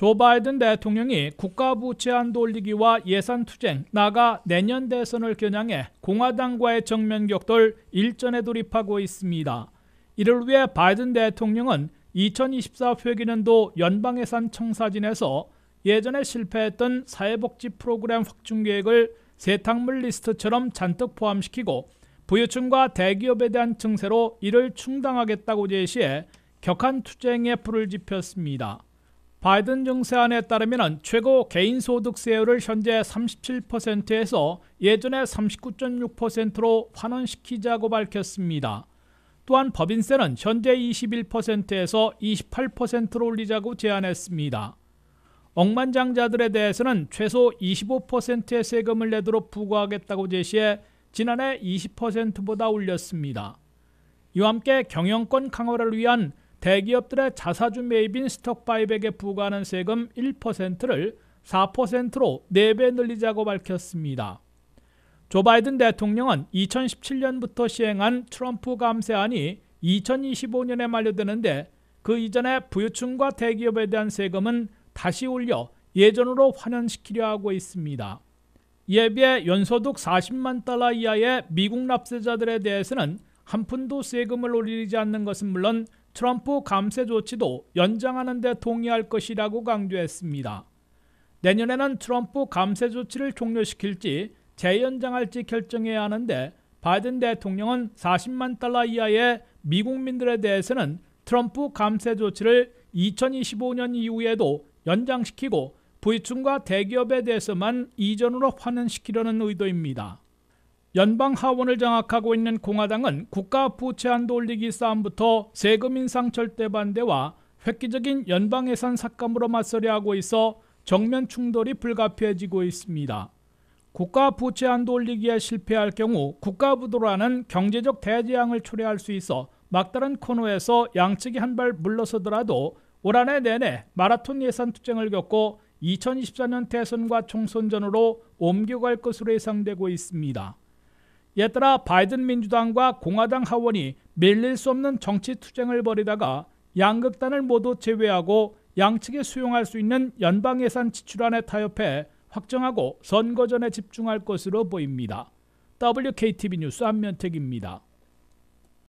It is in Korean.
조 바이든 대통령이 국가부채안 돌리기와 예산 투쟁, 나가 내년 대선을 겨냥해 공화당과의 정면 격돌 일전에 돌입하고 있습니다. 이를 위해 바이든 대통령은 2024 회기년도 연방예산 청사진에서 예전에 실패했던 사회복지 프로그램 확충 계획을 세탁물 리스트처럼 잔뜩 포함시키고 부유층과 대기업에 대한 증세로 이를 충당하겠다고 제시해 격한 투쟁에 불을 지폈습니다. 바이든 정세안에 따르면 최고 개인소득세율을 현재 37%에서 예전의 39.6%로 환원시키자고 밝혔습니다. 또한 법인세는 현재 21%에서 28%로 올리자고 제안했습니다. 억만장자들에 대해서는 최소 25%의 세금을 내도록 부과하겠다고 제시해 지난해 20%보다 올렸습니다. 이와 함께 경영권 강화를 위한 대기업들의 자사주 매입인 스톡 바이백에 부과하는 세금 1%를 4%로 4배 늘리자고 밝혔습니다. 조 바이든 대통령은 2017년부터 시행한 트럼프 감세안이 2025년에 만료되는데 그 이전에 부유층과 대기업에 대한 세금은 다시 올려 예전으로 환원시키려 하고 있습니다. 이에 비해 연소득 40만 달러 이하의 미국 납세자들에 대해서는 한 푼도 세금을 올리지 않는 것은 물론 트럼프 감세 조치도 연장하는 데 동의할 것이라고 강조했습니다. 내년에는 트럼프 감세 조치를 종료시킬지 재연장할지 결정해야 하는데 바이든 대통령은 40만 달러 이하의 미국민들에 대해서는 트럼프 감세 조치를 2025년 이후에도 연장시키고 부유층과 대기업에 대해서만 이전으로 환원시키려는 의도입니다. 연방 하원을 장악하고 있는 공화당은 국가 부채 한도 올리기 싸움부터 세금 인상 절대 반대와 획기적인 연방 예산 삭감으로 맞서려 하고 있어 정면 충돌이 불가피해지고 있습니다. 국가 부채 한도 올리기에 실패할 경우 국가 부도라는 경제적 대재앙을 초래할 수 있어 막다른 코너에서 양측이 한 발 물러서더라도 올한해 내내 마라톤 예산 투쟁을 겪고 2024년 대선과 총선 전으로 옮겨갈 것으로 예상되고 있습니다. 얘들아 바이든 민주당과 공화당 하원이 밀릴 수 없는 정치 투쟁을 벌이다가 양극단을 모두 제외하고 양측이 수용할 수 있는 연방 예산 지출안에 타협해 확정하고 선거 전에 집중할 것으로 보입니다. WKTV 뉴스 한면택입니다.